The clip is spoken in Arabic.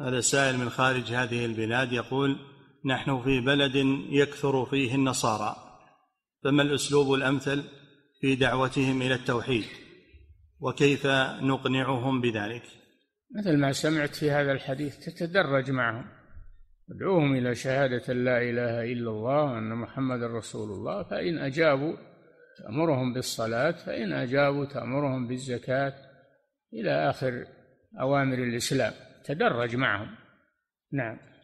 هذا سائل من خارج هذه البلاد يقول نحن في بلد يكثر فيه النصارى فما الاسلوب الامثل في دعوتهم الى التوحيد وكيف نقنعهم بذلك مثل ما سمعت في هذا الحديث تتدرج معهم ادعوهم الى شهاده لا اله الا الله وان محمد رسول الله فان اجابوا تامرهم بالصلاه فان اجابوا تامرهم بالزكاه الى اخر اوامر الاسلام تدرج معهم نعم